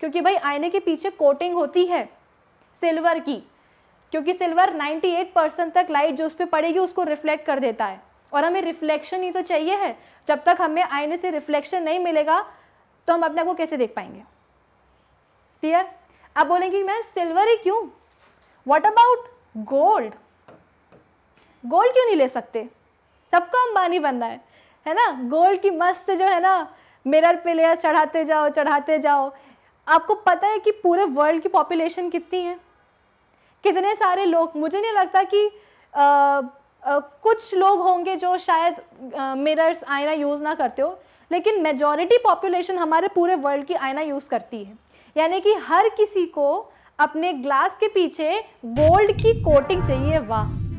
क्योंकि भाई आईने के पीछे कोटिंग होती है सिल्वर की क्योंकि सिल्वर 98 परसेंट तक लाइट जो उस पर पड़ेगी उसको रिफ्लेक्ट कर देता है और हमें रिफ्लेक्शन ही तो चाहिए है जब तक हमें आईने से रिफ्लेक्शन नहीं मिलेगा तो हम अपने को कैसे देख पाएंगे क्लियर अब बोलेंगे मैम सिल्वर ही क्यों वॉट अबाउट गोल्ड गोल्ड क्यों नहीं ले सकते सबको अंबानी बनना है है ना गोल्ड की मस्त जो है ना मिरर पे लेयर चढ़ाते जाओ चढ़ाते जाओ आपको पता है कि पूरे वर्ल्ड की पॉपुलेशन कितनी है कितने सारे लोग मुझे नहीं लगता कि आ, आ, कुछ लोग होंगे जो शायद मिरर्स आईना यूज़ ना करते हो लेकिन मेजॉरिटी पॉपुलेशन हमारे पूरे वर्ल्ड की आईना यूज़ करती है यानी कि हर किसी को अपने ग्लास के पीछे गोल्ड की कोटिंग चाहिए वाह